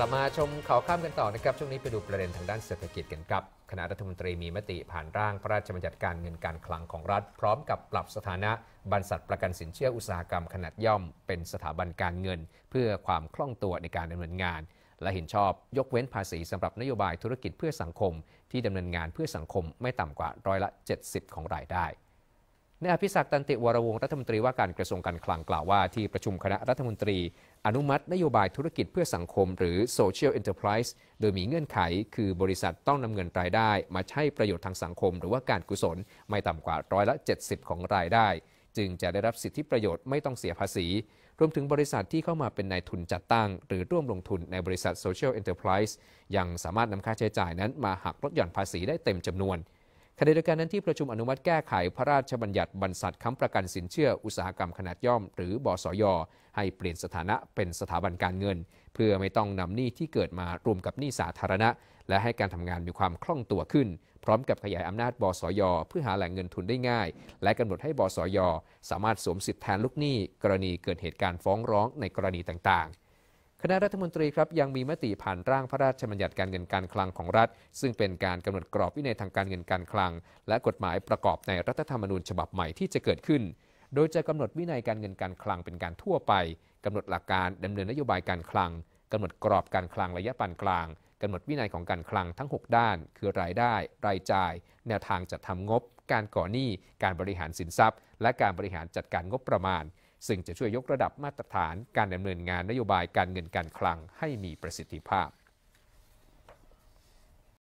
ลับมาชมข่าวข้ามกันต่อนะครับช่วงนี้ไปดูประเด็นทางด้านเศรษฐกิจกันครับคณะรัฐมนตรีมีมติผ่านร่างพระราชบัญญัติการเงินการคลังของรัฐ พร้อมกับปรับสถานะบรรษัท ประกันสินเชื่ออุตสาหกรรมขนาดย่อม เป็นสถาบันการเงิน เพื่อความคล่องตัวในการดำเนินงาน และเห็นชอบยกเว้นภาษีสำหรับนโยบายธุรกิจเพื่อสังคม ที่ดำเนินงานเพื่อสังคมไม่ต่ำกว่าร้อยละ 70 ของรายได้นายอภิศักดิ์ตันติวรวงรัฐมนตรีว่าการกระทรวงการคลังกล่าวว่าที่ประชุมคณะรัฐมนตรี อนุมัติ นโยบายธุรกิจเพื่อสังคมหรือ Social Enterprise โดยมีเงื่อนไขคือบริษัทต้องนำเงินรายได้ มาใช้ประโยชน์ทางสังคมหรือว่าการกุศลไม่ต่ำกว่าร้อยละ 70 ของรายได้ จึงจะได้รับสิทธิประโยชน์ไม่ต้องเสียภาษีรวมถึงบริษัทที่เข้ามาเป็นนายทุนจัดตั้ง หรือร่วมลงทุนในบริษัท Social Enterprise ยังสามารถนำค่าใช้จ่ายนั้นมาหักลดหย่อนภาษีได้เต็มจำนวนขณะเดียวกันนั้นที่ประชุมอนุมัติแก้ไขพระราชบัญญัติบรรษัทค้ำประกันสินเชื่ออุตสาหกรรมขนาดย่อมหรือบสย ให้เปลี่ยนสถานะเป็นสถาบันการเงิน เพื่อไม่ต้องนำหนี้ที่เกิดมารวมกับหนี้สาธารณะ และให้การทำงานมีความคล่องตัวขึ้น พร้อมกับขยายอำนาจบสย เพื่อหาแหล่งเงินทุนได้ง่าย และกำหนดให้บสยสามารถสวมสิทธิแทนลูกหนี้กรณีเกิดเหตุการณ์ฟ้องร้องในกรณีต่างๆคณะรัฐมนตรีครับยังมีมติผ่านร่างพระราชบัญญัติการเงินการคลังของรัฐ ซึ่งเป็นการกำหนดกรอบวินัยทางการเงินการคลัง และกฎหมายประกอบในรัฐธรรมนูญฉบับใหม่ที่จะเกิดขึ้น โดยจะกำหนดวินัยการเงินการคลังเป็นการทั่วไปกำหนดหลักการ ดำเนินนโยบายการคลังกำหนดกรอบการคลังระยะปานกลางกำหนดวินัยของการคลังทั้ง 6 ด้าน คือรายได้รายจ่าย แนวทางจัดทำงบ การก่อหนี้การบริหารสินทรัพย์ และการบริหารจัดการงบประมาณซึ่งจะช่วยยกระดับมาตรฐานการดำเนินงานนโยบายการเงินการคลังให้มีประสิทธิภาพ